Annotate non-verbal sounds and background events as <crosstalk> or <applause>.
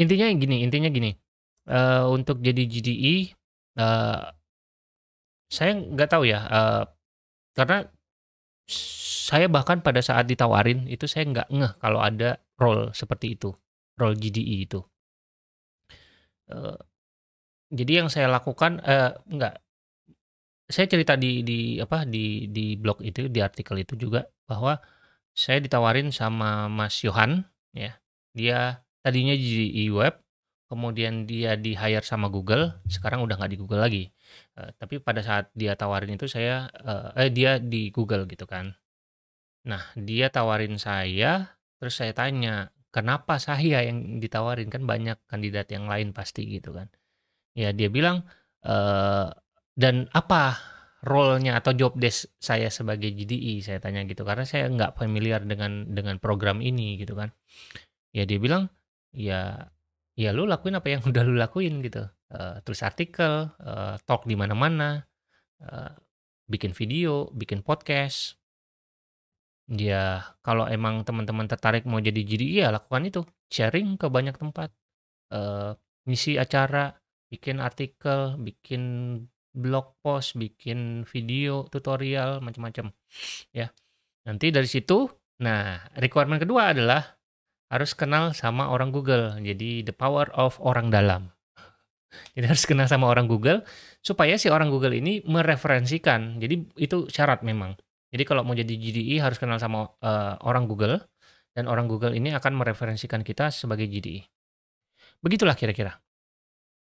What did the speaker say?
Intinya gini intinya gini, uh, untuk jadi GDI uh, e, eh, saya nggak tahu ya, uh, karena saya bahkan pada saat ditawarin itu saya nggak ngeh kalau ada role seperti itu, role GDI e itu. uh, jadi yang saya lakukan uh, enggak, saya cerita di di apa, di di blog itu, di artikel itu juga bahwa saya ditawarin sama Mas Yohan ya, dia tadinya di e-web kemudian dia di hire sama Google sekarang udah nggak di Google lagi uh, tapi pada saat dia tawarin itu saya uh, eh dia di Google gitu kan nah dia tawarin saya terus saya tanya kenapa saya yang ditawarin kan banyak kandidat yang lain pasti gitu kan ya dia bilang e, dan apa role-nya atau job desk saya sebagai GDI e? saya tanya gitu karena saya nggak familiar dengan dengan program ini gitu kan ya dia bilang ya ya lu lakuin apa yang <laughs> udah lu lakuin gitu uh, tulis artikel uh, talk di mana-mana uh, bikin video bikin podcast ya kalau emang teman-teman tertarik mau jadi jadi ya lakukan itu sharing ke banyak tempat uh, ngisi acara bikin artikel bikin blog post bikin video tutorial macam-macam ya nanti dari situ nah requirement kedua adalah harus kenal sama orang Google. Jadi the power of orang dalam. <laughs> Jadi harus kenal sama orang Google supaya si orang Google ini mereferensikan. Jadi itu syarat memang. Jadi kalau mau jadi GDI e, harus kenal sama uh, orang Google dan orang Google ini akan mereferensikan kita sebagai GDI. E. Begitulah kira-kira.